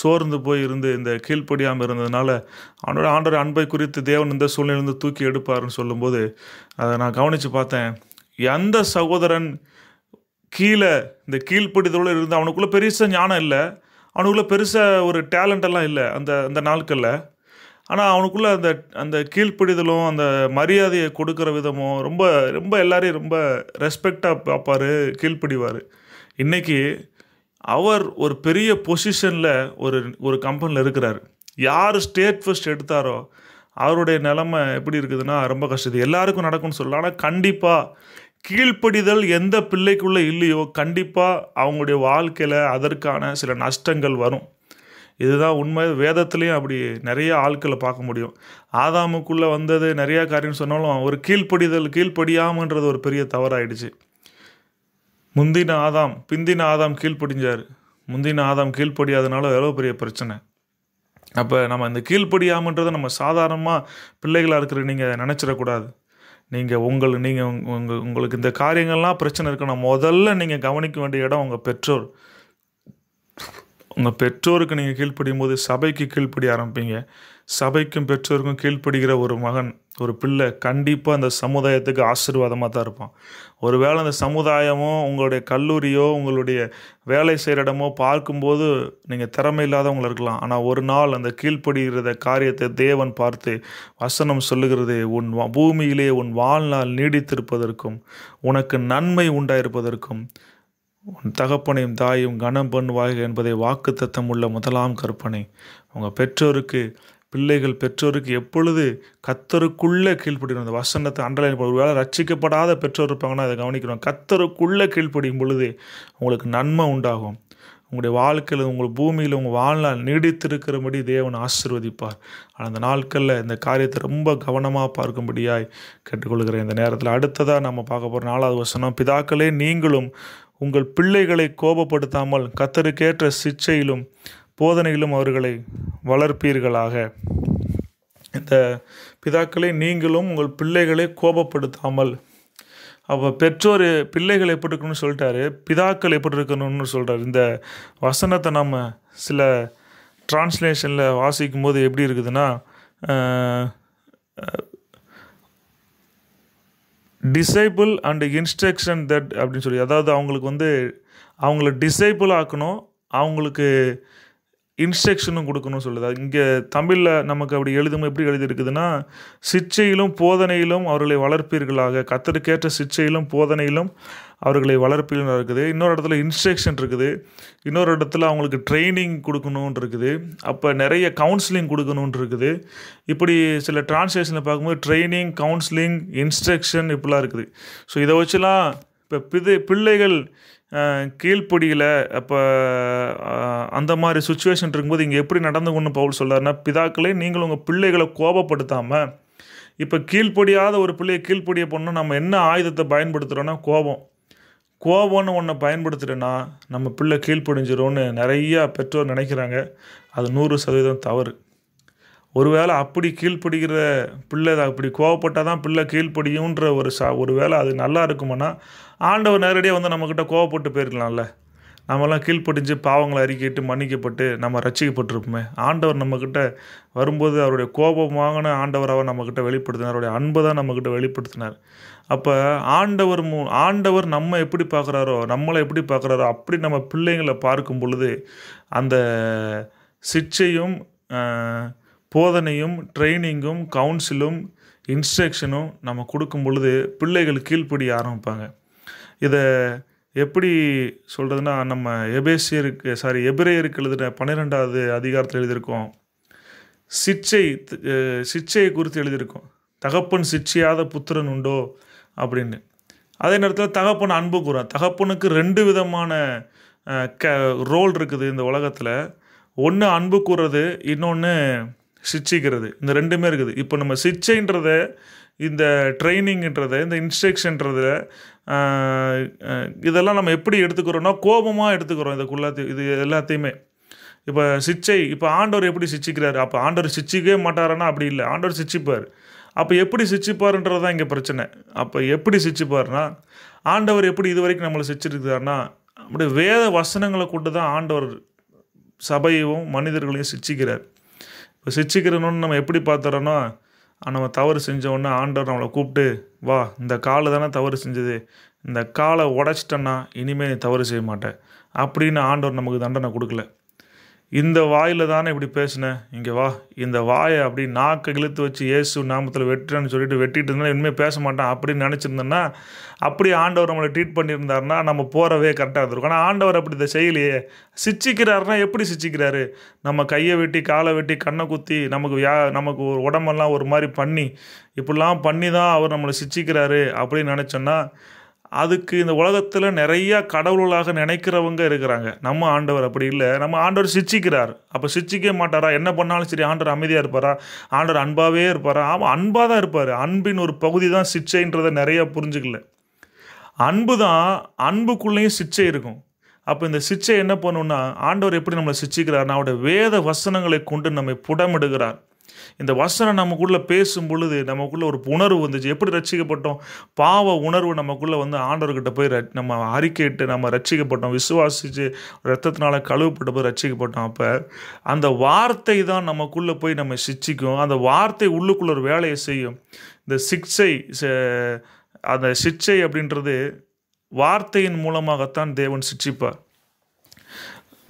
A: சோர்ந்து போய் இருந்து இந்த கீழ்ப்படியாமல் இருந்ததுனால அவனோட ஆண்டர் அன்பை குறித்து தேவன் இந்த சூழ்நிலையிலிருந்து தூக்கி எடுப்பாருன்னு சொல்லும்போது அதை நான் கவனித்து பார்த்தேன் எந்த சகோதரன் கீழே இந்த கீழ்ப்படிதோடு இருந்து அவனுக்குள்ளே பெருசாக ஞானம் இல்லை அவனுக்குள்ளே பெருசாக ஒரு டேலண்டெல்லாம் இல்லை அந்த அந்த நாட்களில் ஆனால் அவனுக்குள்ளே அந்த அந்த கீழ்ப்பிடிதலும் அந்த மரியாதையை கொடுக்குற விதமும் ரொம்ப ரொம்ப எல்லாரையும் ரொம்ப ரெஸ்பெக்டாக பார்ப்பார் கீழ்ப்படிவார் இன்றைக்கி அவர் ஒரு பெரிய பொசிஷனில் ஒரு ஒரு கம்பெனியில் இருக்கிறார் யார் ஸ்டேட் ஃபஸ்ட் எடுத்தாரோ அவருடைய நிலமை எப்படி இருக்குதுன்னா ரொம்ப கஷ்டம் எல்லாருக்கும் நடக்கும்னு சொல்லலாம் ஆனால் கண்டிப்பாக கீழ்ப்படிதல் எந்த பிள்ளைக்குள்ளே இல்லையோ கண்டிப்பாக அவங்களுடைய வாழ்க்கையில் அதற்கான சில நஷ்டங்கள் வரும் இதுதான் உண்மை வேதத்துலேயும் அப்படி நிறைய ஆட்களை பார்க்க முடியும் ஆதாமுக்குள்ளே வந்தது நிறையா காரியம் சொன்னாலும் ஒரு கீழ்ப்படிதல் கீழ்ப்படியாமன்றது ஒரு பெரிய தவறாயிடுச்சு முந்தின ஆதாம் பிந்தின ஆதாம் கீழ்ப்படிஞ்சார் முந்தின ஆதாம் கீழ்ப்படியாதனால எவ்வளோ பெரிய பிரச்சனை அப்போ நம்ம இந்த கீழ்ப்படியாமன்றதை நம்ம சாதாரணமாக பிள்ளைகளாக இருக்கிற நீங்கள் நினச்சிடக்கூடாது நீங்கள் உங்கள் நீங்கள் உங்கள் உங்களுக்கு இந்த காரியங்கள்லாம் பிரச்சனை இருக்கணும் முதல்ல நீங்கள் கவனிக்க வேண்டிய இடம் உங்கள் பெற்றோர் உங்கள் பெற்றோருக்கு நீங்கள் கீழ்ப்படியும் போது சபைக்கு கீழ்ப்படி ஆரம்பிப்பீங்க சபைக்கும் பெற்றோருக்கும் கீழ்ப்படுகிற ஒரு மகன் ஒரு பிள்ளை கண்டிப்பாக அந்த சமுதாயத்துக்கு ஆசீர்வாதமாக தான் இருப்பான் ஒருவேளை அந்த சமுதாயமோ உங்களுடைய கல்லூரியோ உங்களுடைய வேலை செய்கிற இடமோ பார்க்கும்போது நீங்கள் திறமை இல்லாதவங்கள இருக்கலாம் ஆனால் ஒரு நாள் அந்த கீழ்ப்படுகிறத காரியத்தை தேவன் பார்த்து வசனம் சொல்லுகிறது உன் பூமியிலே உன் வாழ்நாள் நீடித்திருப்பதற்கும் உனக்கு நன்மை உண்டாயிருப்பதற்கும் உன் தகப்பனையும் தாயும் கனம் பண்ணுவாய்கள் என்பதை வாக்கு உள்ள முதலாம் கற்பனை உங்கள் பெற்றோருக்கு பிள்ளைகள் பெற்றோருக்கு எப்பொழுது கத்தருக்குள்ளே கீழ்ப்படியும் அந்த வசனத்தை அண்டர்லைன் ஒரு வேளை ரட்சிக்கப்படாத பெற்றோர் இருப்பாங்கன்னா அதை கவனிக்கிறோம் கத்தருக்குள்ளே கீழ்ப்படியும் பொழுது உங்களுக்கு நன்மை உண்டாகும் உங்களுடைய வாழ்க்கையில் உங்கள் பூமியில் உங்கள் வாழ்நாள் நீடித்திருக்கிறபடி தேவன் ஆசிர்வதிப்பார் அந்த நாட்களில் இந்த காரியத்தை ரொம்ப கவனமாக பார்க்கும்படியாய் கேட்டுக்கொள்கிறேன் இந்த நேரத்தில் அடுத்ததாக நம்ம பார்க்க போகிற நாலாவது வசனம் பிதாக்களே நீங்களும் உங்கள் பிள்ளைகளை கோபப்படுத்தாமல் கத்தருக்கேற்ற சிச்சையிலும் போதனையிலும் அவர்களை வளர்ப்பீர்களாக இந்த பிதாக்களை நீங்களும் உங்கள் பிள்ளைகளை கோபப்படுத்தாமல் அப்போ பெற்றோர் பிள்ளைகள் எப்படி இருக்கணும்னு சொல்லிட்டாரு பிதாக்கள் எப்படி இருக்கணும்னு சொல்கிறார் இந்த வசனத்தை நம்ம சில டிரான்ஸ்லேஷனில் வாசிக்கும் போது எப்படி இருக்குதுன்னா டிசைபிள் அண்டு இன்ஸ்ட்ரக்ஷன் தட் அப்படின்னு சொல்லி அதாவது அவங்களுக்கு வந்து அவங்கள டிசைபிள் ஆக்கணும் அவங்களுக்கு இன்ஸ்ட்ரக்ஷனும் கொடுக்கணும்னு சொல்லுது இங்கே தமிழில் நமக்கு அப்படி எழுதும் எப்படி எழுதியிருக்குதுன்னா சிச்சையிலும் போதனையிலும் அவர்களை வளர்ப்பீர்களாக கத்தருக்கேற்ற சிச்சையிலும் போதனையிலும் அவர்களை வளர்ப்பீர்கள் இருக்குது இன்னொரு இடத்துல இன்ஸ்ட்ரக்ஷன் இருக்குது இன்னொரு இடத்துல அவங்களுக்கு ட்ரைனிங் கொடுக்கணுன்னு இருக்குது அப்போ நிறைய கவுன்சிலிங் கொடுக்கணுன் இருக்குது இப்படி சில டிரான்ஸ்லேஷனில் பார்க்கும்போது ட்ரைனிங் கவுன்சிலிங் இன்ஸ்ட்ரக்ஷன் இப்படிலாம் இருக்குது ஸோ இதை வச்சுலாம் இப்போ பிது பிள்ளைகள் கீழ்ப்படியில் அப்போ அந்த மாதிரி சுச்சுவேஷன் இருக்கும்போது இங்கே எப்படி கொண்டு பவுல் சொல்கிறாருன்னா பிதாக்களே நீங்கள் உங்கள் பிள்ளைகளை கோபப்படுத்தாமல் இப்போ கீழ்ப்படியாத ஒரு பிள்ளையை கீழ்ப்படிய பண்ணணும் நம்ம என்ன ஆயுதத்தை பயன்படுத்துகிறோன்னா கோபம் கோபம்னு ஒன்றை பயன்படுத்துகிறேன்னா நம்ம பிள்ளை கீழ்ப்படிஞ்சிரும்னு நிறையா பெற்றோர் நினைக்கிறாங்க அது நூறு சதவீதம் தவறு ஒருவேளை அப்படி கீழ்ப்படுகிற பிள்ளை அப்படி கோவப்பட்டால் தான் பிள்ளை கீழ்ப்படியுன்ற ஒரு சா ஒரு வேளை அது நல்லா இருக்குமானா ஆண்டவர் நேரடியாக வந்து நம்மக்கிட்ட கோவப்பட்டு போயிருக்கலாம்ல நம்மலாம் கீழ்ப்படிஞ்சு பாவங்களை அறிக்கிட்டு மன்னிக்கப்பட்டு நம்ம ரசிக்கப்பட்டிருப்போமே ஆண்டவர் நம்மக்கிட்ட வரும்போது அவருடைய கோபமாகன ஆண்டவராக நம்மக்கிட்ட வெளிப்படுத்தினார் அவருடைய அன்பை தான் நம்மக்கிட்ட வெளிப்படுத்தினார் அப்போ ஆண்டவர் மூ ஆண்டவர் நம்ம எப்படி பார்க்குறாரோ நம்மளை எப்படி பார்க்குறாரோ அப்படி நம்ம பிள்ளைங்களை பார்க்கும் பொழுது அந்த சிக்ஷையும் போதனையும் ட்ரைனிங்கும் கவுன்சிலும் இன்ஸ்ட்ரக்ஷனும் நம்ம கொடுக்கும் பொழுது பிள்ளைகள் கீழ்ப்படி ஆரம்பிப்பாங்க இதை எப்படி சொல்கிறதுனா நம்ம எபேசியருக்கு சாரி எபிரேயருக்கு எழுதின பன்னிரெண்டாவது அதிகாரத்தில் எழுதியிருக்கோம் சிச்சை சிச்சையை குறித்து எழுதியிருக்கோம் தகப்பன் சிச்சையாத புத்திரன் உண்டோ அப்படின்னு அதே நேரத்தில் தகப்பன் அன்பு கூறான் தகப்பனுக்கு ரெண்டு விதமான க ரோல் இருக்குது இந்த உலகத்தில் ஒன்று அன்பு கூறுறது இன்னொன்று சிச்சிக்கிறது இந்த ரெண்டுமே இருக்குது இப்போ நம்ம சிச்சைன்றத இந்த ட்ரைனிங்ன்றத இந்த இன்ஸ்ட்ரக்ஷன்றத இதெல்லாம் நம்ம எப்படி எடுத்துக்கிறோன்னா கோபமாக எடுத்துக்கிறோம் இதுக்குள்ள இது எல்லாத்தையுமே இப்போ சிச்சை இப்போ ஆண்டவர் எப்படி சிச்சிக்கிறாரு அப்போ ஆண்டவர் சிச்சிக்கவே மாட்டாரன்னா அப்படி இல்லை ஆண்டவர் சிச்சிப்பார் அப்போ எப்படி சிச்சிப்பாருன்றது தான் இங்கே பிரச்சனை அப்போ எப்படி சிச்சிப்பார்னா ஆண்டவர் எப்படி இது வரைக்கும் நம்மளை சிச்சிருக்கிறார்னா அப்படியே வேத வசனங்களை கொண்டு தான் ஆண்டவர் சபையையும் மனிதர்களையும் சிச்சிக்கிறார் இப்போ சிச்சிக்கிறனோன்னு நம்ம எப்படி பார்த்துறோன்னா நம்ம தவறு செஞ்சோடனே ஆண்டவர் நம்மளை கூப்பிட்டு வா இந்த காலை தானே தவறு செஞ்சது இந்த காலை உடச்சிட்டேன்னா இனிமேல் தவறு செய்ய மாட்டேன் அப்படின்னு ஆண்டவர் நமக்கு தண்டனை கொடுக்கல இந்த வாயில் தானே இப்படி பேசினேன் இங்கே வா இந்த வாயை அப்படி நாக்கை இழுத்து வச்சு ஏசு நாமத்தில் வெட்டுறேன்னு சொல்லிட்டு வெட்டிட்டு இருந்தாலும் இனிமேல் பேச மாட்டேன் அப்படின்னு நினச்சிருந்தேன்னா அப்படி ஆண்டவர் நம்மளை ட்ரீட் பண்ணியிருந்தாருன்னா நம்ம போகிறவே கரெக்டாக இருந்திருக்கும் ஆனால் ஆண்டவர் அப்படி இதை செய்யலையே சிச்சிக்கிறாருனா எப்படி சிச்சிக்கிறாரு நம்ம கையை வெட்டி காலை வெட்டி கண்ணை குத்தி நமக்கு யா நமக்கு ஒரு உடம்பெல்லாம் ஒரு மாதிரி பண்ணி இப்படிலாம் பண்ணி தான் அவர் நம்மளை சிச்சிக்கிறாரு அப்படின்னு நினச்சோன்னா அதுக்கு இந்த உலகத்தில் நிறையா கடவுள்களாக நினைக்கிறவங்க இருக்கிறாங்க நம்ம ஆண்டவர் அப்படி இல்லை நம்ம ஆண்டவர் சிச்சிக்கிறார் அப்போ சிச்சிக்க மாட்டாரா என்ன பண்ணாலும் சரி ஆண்டவர் அமைதியாக இருப்பாரா ஆண்டவர் அன்பாகவே இருப்பாரா ஆமாம் அன்பாக தான் இருப்பார் அன்பின் ஒரு பகுதி தான் சிச்சைன்றதை நிறையா புரிஞ்சுக்கல அன்பு தான் அன்புக்குள்ளேயும் சிச்சை இருக்கும் அப்போ இந்த சிச்சை என்ன பண்ணுன்னா ஆண்டவர் எப்படி நம்மளை சிச்சிக்கிறார் அவருடைய வேத வசனங்களை கொண்டு நம்மை புடமிடுகிறார் இந்த வசனம் நமக்குள்ள பேசும் பொழுது நமக்குள்ளே ஒரு உணர்வு வந்துச்சு எப்படி ரசிக்கப்பட்டோம் பாவ உணர்வு நமக்குள்ளே வந்து ஆண்டவர்கிட்ட போய் நம்ம அறிக்கைட்டு நம்ம ரட்சிக்கப்பட்டோம் விசுவாசிச்சு ரத்தத்தினால் கழுவுப்பட்டு போய் ரட்சிக்கப்பட்டோம் அப்போ அந்த வார்த்தை தான் நமக்குள்ளே போய் நம்ம சிச்சிக்கும் அந்த வார்த்தை உள்ளுக்குள்ள ஒரு வேலையை செய்யும் இந்த சிக்ஷை அந்த சிக்ஷை அப்படின்றது வார்த்தையின் மூலமாகத்தான் தேவன் சிச்சிப்பார்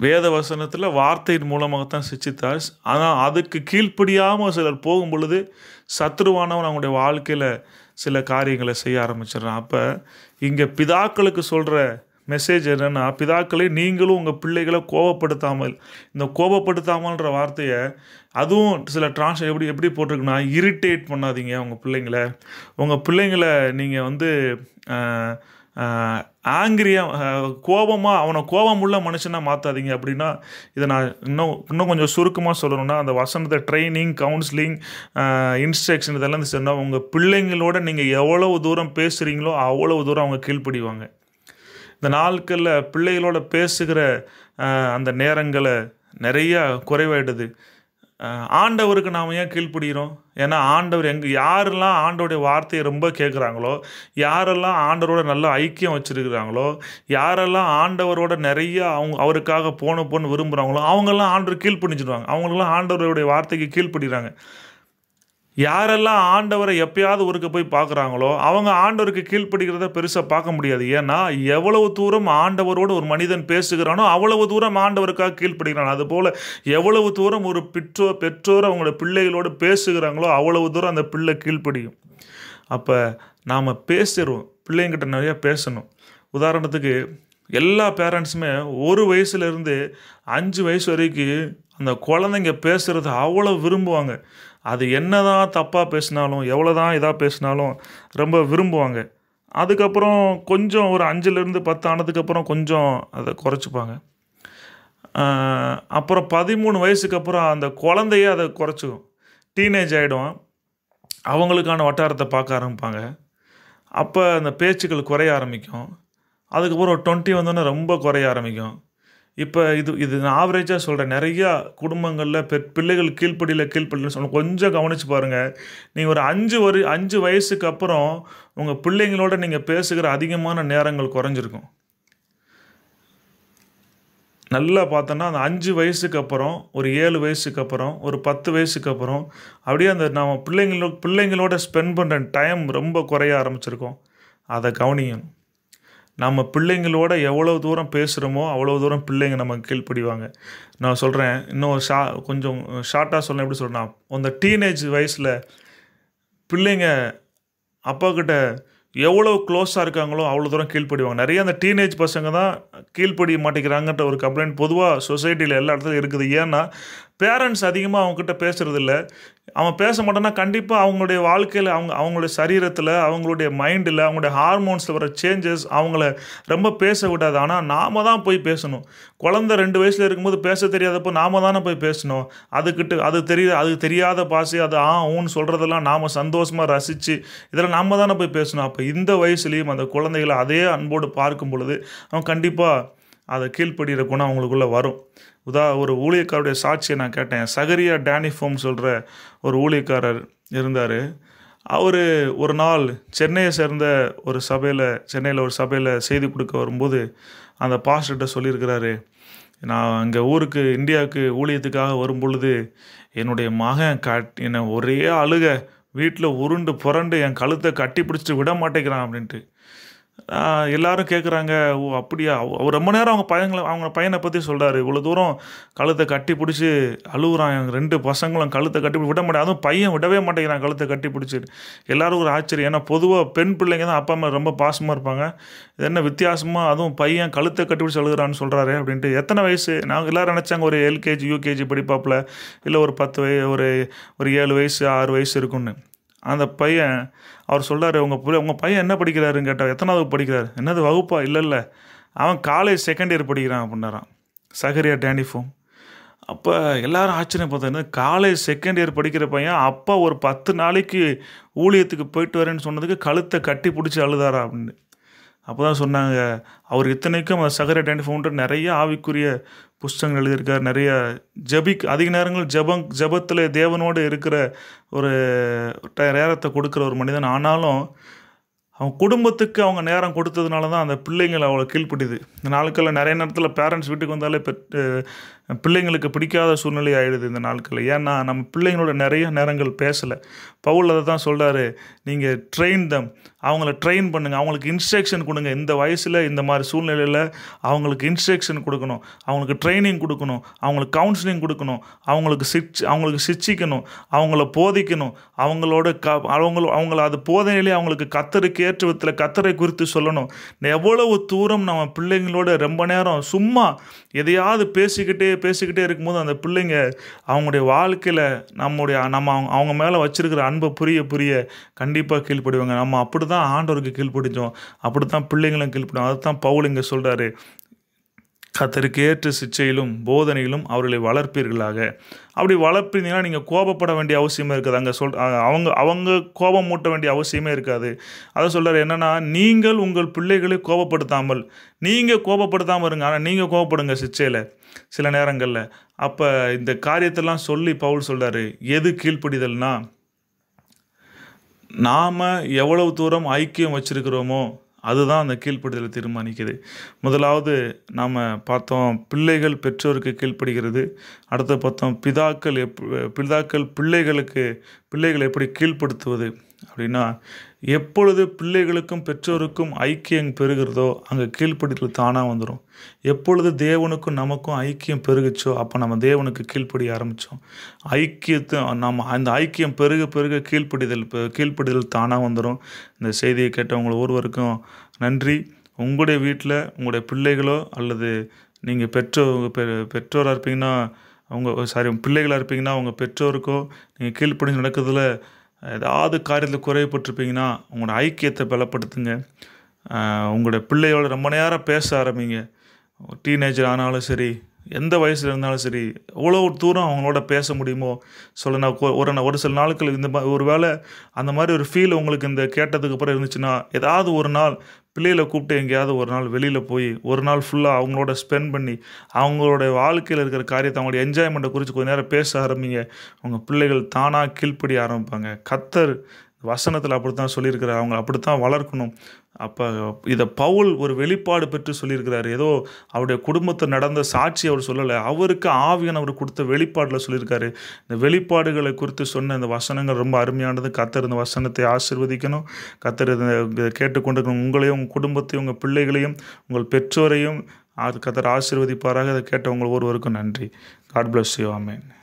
A: வேத வசனத்தில் வார்த்தையின் மூலமாகத்தான் சிச்சித்தார் ஆனால் அதுக்கு கீழ்ப்படியாமல் சிலர் போகும் பொழுது சத்ருவானவன் அவங்களுடைய வாழ்க்கையில் சில காரியங்களை செய்ய ஆரம்பிச்சிடறான் அப்போ இங்கே பிதாக்களுக்கு சொல்கிற மெசேஜ் என்னென்னா பிதாக்களை நீங்களும் உங்கள் பிள்ளைகளை கோபப்படுத்தாமல் இந்த கோபப்படுத்தாமல்ன்ற வார்த்தையை அதுவும் சில ட்ரான்ஸ் எப்படி எப்படி போட்டிருக்குன்னா இரிட்டேட் பண்ணாதீங்க உங்கள் பிள்ளைங்களை உங்கள் பிள்ளைங்களை நீங்கள் வந்து ஆங்கிரியாக கோபமாக அவனை கோபம் உள்ள மனுஷனாக மாற்றாதீங்க அப்படின்னா இதை நான் இன்னும் இன்னும் கொஞ்சம் சுருக்கமாக சொல்லணும்னா அந்த வசனத்தை ட்ரைனிங் கவுன்சிலிங் இன்ஸ்ட்ரக்ஷன் இதெல்லாம் சொன்னால் உங்கள் பிள்ளைங்களோட நீங்கள் எவ்வளவு தூரம் பேசுகிறீங்களோ அவ்வளவு தூரம் அவங்க கீழ்ப்படிவாங்க இந்த நாட்களில் பிள்ளைகளோட பேசுகிற அந்த நேரங்களை நிறையா குறைவாயிடுது ஆண்டவருக்கு நாம் ஏன் கீழ்ப்படுகிறோம் ஏன்னா ஆண்டவர் எங்கே யாரெல்லாம் ஆண்டோடைய வார்த்தையை ரொம்ப கேட்குறாங்களோ யாரெல்லாம் ஆண்டவரோட நல்ல ஐக்கியம் வச்சுருக்கிறாங்களோ யாரெல்லாம் ஆண்டவரோட நிறைய அவங்க அவருக்காக போன போன்னு விரும்புகிறாங்களோ அவங்கெல்லாம் ஆண்டவர் கீழ்ப்பணிச்சிடுவாங்க அவங்களெல்லாம் ஆண்டவருடைய வார்த்தைக்கு கீழ்ப்படுகிறாங்க யாரெல்லாம் ஆண்டவரை எப்பயாவது ஊருக்கு போய் பார்க்குறாங்களோ அவங்க ஆண்டவருக்கு கீழ்ப்படுகிறத பெருசாக பார்க்க முடியாது ஏன்னா எவ்வளவு தூரம் ஆண்டவரோடு ஒரு மனிதன் பேசுகிறானோ அவ்வளவு தூரம் ஆண்டவருக்காக கீழ்ப்படுகிறான் அதுபோல் எவ்வளவு தூரம் ஒரு பெற்றோர் பெற்றோர் அவங்களோட பிள்ளைகளோடு பேசுகிறாங்களோ அவ்வளவு தூரம் அந்த பிள்ளை கீழ்ப்படியும் அப்போ நாம் பேசிடுவோம் பிள்ளைங்கிட்ட நிறையா பேசணும் உதாரணத்துக்கு எல்லா பேரண்ட்ஸுமே ஒரு வயசுலேருந்து அஞ்சு வயசு வரைக்கும் அந்த குழந்தைங்க பேசுகிறது அவ்வளோ விரும்புவாங்க அது என்ன தான் தப்பாக பேசினாலும் எவ்வளோ தான் இதாக பேசினாலும் ரொம்ப விரும்புவாங்க அதுக்கப்புறம் கொஞ்சம் ஒரு அஞ்சுலேருந்து பத்து ஆனதுக்கப்புறம் கொஞ்சம் அதை குறைச்சிப்பாங்க அப்புறம் பதிமூணு வயசுக்கு அப்புறம் அந்த குழந்தையே அதை குறைச்சிக்கும் டீனேஜ் ஆகிடும் அவங்களுக்கான வட்டாரத்தை பார்க்க ஆரம்பிப்பாங்க அப்போ அந்த பேச்சுக்கள் குறைய ஆரம்பிக்கும் அதுக்கப்புறம் ஒரு டுவெண்ட்டி வந்தோன்னே ரொம்ப குறைய ஆரம்பிக்கும் இப்போ இது இது நான் ஆவரேஜாக சொல்கிறேன் நிறையா குடும்பங்களில் பெ பிள்ளைகள் கீழ்ப்படியில் கீழ்ப்படியில் சொல்ல கொஞ்சம் கவனித்து பாருங்கள் நீங்கள் ஒரு அஞ்சு ஒரு அஞ்சு வயசுக்கு அப்புறம் உங்கள் பிள்ளைங்களோட நீங்கள் பேசுகிற அதிகமான நேரங்கள் குறைஞ்சிருக்கும் நல்லா பார்த்தோன்னா அந்த அஞ்சு வயசுக்கு அப்புறம் ஒரு ஏழு வயசுக்கு அப்புறம் ஒரு பத்து வயசுக்கு அப்புறம் அப்படியே அந்த நம்ம பிள்ளைங்களோ பிள்ளைங்களோட ஸ்பெண்ட் பண்ணுற டைம் ரொம்ப குறைய ஆரம்பிச்சிருக்கோம் அதை கவனிக்கணும் நம்ம பிள்ளைங்களோட எவ்வளோ தூரம் பேசுகிறோமோ அவ்வளோ தூரம் பிள்ளைங்க நமக்கு கீழ்ப்படிவாங்க நான் சொல்கிறேன் இன்னும் ஷா கொஞ்சம் ஷார்ட்டாக சொல்ல எப்படி சொல்கிறேன் அந்த டீனேஜ் வயசில் பிள்ளைங்க அப்பாக்கிட்ட எவ்வளோ க்ளோஸாக இருக்காங்களோ அவ்வளோ தூரம் கீழ்ப்படிவாங்க நிறைய அந்த டீனேஜ் பசங்க தான் கீழ்ப்படிய மாட்டேங்கிறாங்கன்ற ஒரு கம்ப்ளைண்ட் பொதுவாக சொசைட்டியில் எல்லா இடத்துலையும் இருக்குது ஏன்னா பேரண்ட்ஸ் அதிகமாக அவங்கக்கிட்ட பேசுகிறதில்ல அவன் பேச மாட்டேன்னா கண்டிப்பாக அவங்களுடைய வாழ்க்கையில் அவங்க அவங்களுடைய சரீரத்தில் அவங்களுடைய மைண்டில் அவங்களுடைய ஹார்மோன்ஸில் வர சேஞ்சஸ் அவங்கள ரொம்ப பேச விடாது ஆனால் நாம் தான் போய் பேசணும் குழந்த ரெண்டு வயசில் இருக்கும்போது பேச தெரியாதப்போ நாம் தானே போய் பேசணும் அதுக்கிட்ட அது தெரிய அது தெரியாத பாசி அது ஆ ஊன்னு சொல்கிறதெல்லாம் நாம் சந்தோஷமாக ரசித்து இதெல்லாம் நாம் தானே போய் பேசணும் அப்போ இந்த வயசுலேயும் அந்த குழந்தைகளை அதே அன்போடு பார்க்கும் பொழுது அவன் கண்டிப்பாக அதை கீழ்ப்படுகிற குணம் அவங்களுக்குள்ளே வரும் உதா ஒரு ஊழியக்காருடைய சாட்சியை நான் கேட்டேன் சகரியா டேனிஃபோம் சொல்கிற ஒரு ஊழியக்காரர் இருந்தார் அவர் ஒரு நாள் சென்னையை சேர்ந்த ஒரு சபையில் சென்னையில் ஒரு சபையில் செய்தி கொடுக்க வரும்போது அந்த பாஸ்டர்கிட்ட சொல்லியிருக்கிறாரு நான் அங்கே ஊருக்கு இந்தியாவுக்கு ஊழியத்துக்காக வரும் பொழுது என்னுடைய மகன் கட் என்னை ஒரே அழுக வீட்டில் உருண்டு புரண்டு என் கழுத்தை கட்டி பிடிச்சிட்டு விட மாட்டேங்கிறான் அப்படின்ட்டு எல்லாரும் கேட்குறாங்க ஓ அப்படியா அவர் ரொம்ப நேரம் அவங்க பையங்களை அவங்க பையனை பற்றி சொல்கிறாரு இவ்வளோ தூரம் கழுத்தை கட்டி பிடிச்சி அழுகுறான் எங்கள் ரெண்டு பசங்களும் கழுத்தை கட்டி விட மாட்டேன் அதுவும் பையன் விடவே மாட்டேங்கிறான் கழுத்தை கட்டி பிடிச்சி எல்லாரும் ஒரு ஆச்சரியம் ஏன்னா பொதுவாக பெண் பிள்ளைங்க தான் அப்பா அம்மா ரொம்ப பாசமாக இருப்பாங்க இது என்ன வித்தியாசமாக அதுவும் பையன் கழுத்தை கட்டி பிடிச்சி அழுகுறான்னு சொல்கிறாரு அப்படின்ட்டு எத்தனை வயசு நாங்கள் எல்லோரும் நினச்சாங்க ஒரு எல்கேஜி யூகேஜி படிப்பாப்பில் இல்லை ஒரு பத்து வய ஒரு ஒரு ஏழு வயசு ஆறு வயசு இருக்குன்னு அந்த பையன் அவர் சொல்கிறார் உங்கள் உங்கள் பையன் என்ன படிக்கிறாருன்னு கேட்டால் எத்தனாவது படிக்கிறார் என்னது வகுப்பா இல்லை இல்லை அவன் காலேஜ் செகண்ட் இயர் படிக்கிறான் அப்படின்னாரான் சகரியா டேனிஃபோம் அப்போ எல்லாரும் ஆச்சரியம் பார்த்தா காலேஜ் செகண்ட் இயர் படிக்கிற பையன் அப்பா ஒரு பத்து நாளைக்கு ஊழியத்துக்கு போயிட்டு வரேன்னு சொன்னதுக்கு கழுத்தை கட்டி பிடிச்சி அழுதாரா அப்படின்னு அப்போ தான் சொன்னாங்க அவர் இத்தனைக்கும் சகர டேண்ட் ஃபவுண்டர் நிறைய ஆவிக்குரிய புஸ்தகங்கள் எழுதியிருக்கார் நிறைய ஜபிக் அதிக நேரங்கள் ஜபம் ஜபத்தில் தேவனோடு இருக்கிற ஒரு நேரத்தை கொடுக்குற ஒரு மனிதன் ஆனாலும் அவங்க குடும்பத்துக்கு அவங்க நேரம் கொடுத்ததுனால தான் அந்த பிள்ளைங்களை அவ்வளோ கீழ்ப்பட்டுது இந்த நாளுக்கெல்லாம் நிறைய நேரத்தில் பேரண்ட்ஸ் வீட்டுக்கு வந்தாலே பெற்று பிள்ளைங்களுக்கு பிடிக்காத சூழ்நிலை ஆகிடுது இந்த நாட்களில் ஏன்னா நம்ம பிள்ளைங்களோட நிறைய நேரங்கள் பேசலை பவுல் அதை தான் சொல்கிறார் நீங்கள் ட்ரெயின் தம் அவங்கள ட்ரெயின் பண்ணுங்கள் அவங்களுக்கு இன்ஸ்ட்ரக்ஷன் கொடுங்க இந்த வயசில் இந்த மாதிரி சூழ்நிலையில் அவங்களுக்கு இன்ஸ்ட்ரக்ஷன் கொடுக்கணும் அவங்களுக்கு ட்ரைனிங் கொடுக்கணும் அவங்களுக்கு கவுன்சிலிங் கொடுக்கணும் அவங்களுக்கு சிச்சு அவங்களுக்கு சிச்சிக்கணும் அவங்கள போதிக்கணும் அவங்களோட க அவங்கள அவங்கள அது போதனையிலே அவங்களுக்கு கத்தருக்கு ஏற்ற விதத்தில் கத்தரை குறித்து சொல்லணும் எவ்வளவு தூரம் நம்ம பிள்ளைங்களோட ரொம்ப நேரம் சும்மா எதையாவது பேசிக்கிட்டே பேசிக்கிட்டே இருக்கும்போது அந்த பிள்ளைங்க அவங்களுடைய வாழ்க்கையில் நம்முடைய நம்ம அவங்க அவங்க மேலே வச்சுருக்கிற அன்பை புரிய புரிய கண்டிப்பாக கீழ்ப்படுவாங்க நம்ம அப்படி தான் ஆண்டவருக்கு கீழ்ப்படிஞ்சோம் அப்படி தான் பிள்ளைங்களும் கீழ்ப்படுவோம் அதை தான் பவுல் இங்கே சொல்கிறாரு கத்தருக்கு சிச்சையிலும் போதனையிலும் அவர்களை வளர்ப்பீர்களாக அப்படி வளர்ப்பீங்கன்னா நீங்கள் கோபப்பட வேண்டிய அவசியமே இருக்காது அங்கே சொல் அவங்க அவங்க கோபம் மூட்ட வேண்டிய அவசியமே இருக்காது அதை சொல்கிறார் என்னென்னா நீங்கள் உங்கள் பிள்ளைகளை கோபப்படுத்தாமல் நீங்கள் கோபப்படுத்தாமல் இருங்க ஆனால் நீங்கள் கோபப்படுங்க சிச்சையில் சில நேரங்களில் அப்போ இந்த காரியத்தெல்லாம் சொல்லி பவுல் சொல்கிறார் எது கீழ்ப்படிதல்னா நாம் எவ்வளவு தூரம் ஐக்கியம் வச்சுருக்கிறோமோ அதுதான் அந்த கீழ்ப்படுதலை தீர்மானிக்குது முதலாவது நாம் பார்த்தோம் பிள்ளைகள் பெற்றோருக்கு கீழ்ப்படுகிறது அடுத்து பார்த்தோம் பிதாக்கள் எப் பிதாக்கள் பிள்ளைகளுக்கு பிள்ளைகளை எப்படி கீழ்ப்படுத்துவது அப்படின்னா எப்பொழுது பிள்ளைகளுக்கும் பெற்றோருக்கும் ஐக்கியம் பெருகிறதோ அங்கே கீழ்ப்படிதல் தானாக வந்துடும் எப்பொழுது தேவனுக்கும் நமக்கும் ஐக்கியம் பெருகுச்சோ அப்போ நம்ம தேவனுக்கு கீழ்ப்படிய ஆரம்பித்தோம் ஐக்கியத்தை நம்ம அந்த ஐக்கியம் பெருக பெருக கீழ்ப்படிதல் கீழ்ப்படிதல் தானாக வந்துடும் இந்த செய்தியை கேட்டவங்க ஒருவருக்கும் நன்றி உங்களுடைய வீட்டில் உங்களுடைய பிள்ளைகளோ அல்லது நீங்கள் பெற்றோர் பெ பெற்றோராக இருப்பீங்கன்னா அவங்க சாரி பிள்ளைகளாக இருப்பீங்கன்னா உங்கள் பெற்றோருக்கோ நீங்கள் கீழ்ப்படி நடக்கிறதுல ஏதாவது காரியத்தில் குறைவுபட்டுருப்பீங்கன்னா உங்களோட ஐக்கியத்தை பலப்படுத்துங்க உங்களோட பிள்ளையோட ரொம்ப நேரம் பேச ஆரம்பிங்க டீனேஜர் ஆனாலும் சரி எந்த வயசில் இருந்தாலும் சரி எவ்வளோ தூரம் அவங்களோட பேச முடியுமோ சொல்ல நான் ஒரு ஒரு சில நாட்கள் இந்த ஒரு வேளை அந்த மாதிரி ஒரு ஃபீல் உங்களுக்கு இந்த கேட்டதுக்கு அப்புறம் இருந்துச்சுன்னா ஏதாவது ஒரு நாள் பிள்ளைகளை கூப்பிட்டு எங்கேயாவது ஒரு நாள் வெளியில் போய் ஒரு நாள் ஃபுல்லாக அவங்களோட ஸ்பெண்ட் பண்ணி அவங்களோட வாழ்க்கையில் இருக்கிற காரியத்தை அவங்களோட என்ஜாய்மெண்ட்டை குறித்து கொஞ்சம் நேரம் பேச ஆரம்பிங்க அவங்க பிள்ளைகள் தானாக கீழ்ப்படி ஆரம்பிப்பாங்க கத்தர் வசனத்தில் அப்படி தான் சொல்லியிருக்கிறார் அவங்க அப்படி தான் வளர்க்கணும் அப்போ இதை பவுல் ஒரு வெளிப்பாடு பெற்று சொல்லியிருக்கிறார் ஏதோ அவருடைய குடும்பத்தை நடந்த சாட்சி அவர் சொல்லலை அவருக்கு ஆவியன் அவர் கொடுத்த வெளிப்பாடில் சொல்லியிருக்காரு இந்த வெளிப்பாடுகளை குறித்து சொன்ன இந்த வசனங்கள் ரொம்ப அருமையானது கத்தர் இந்த வசனத்தை ஆசிர்வதிக்கணும் கத்தர் இதை கேட்டுக்கொண்டிருக்கணும் உங்களையும் உங்கள் குடும்பத்தையும் உங்கள் பிள்ளைகளையும் உங்கள் பெற்றோரையும் அது கத்தர் ஆசிர்வதிப்பாராக இதை கேட்ட ஒருவருக்கும் நன்றி காட் பிளஸ் யூ ஆமேன்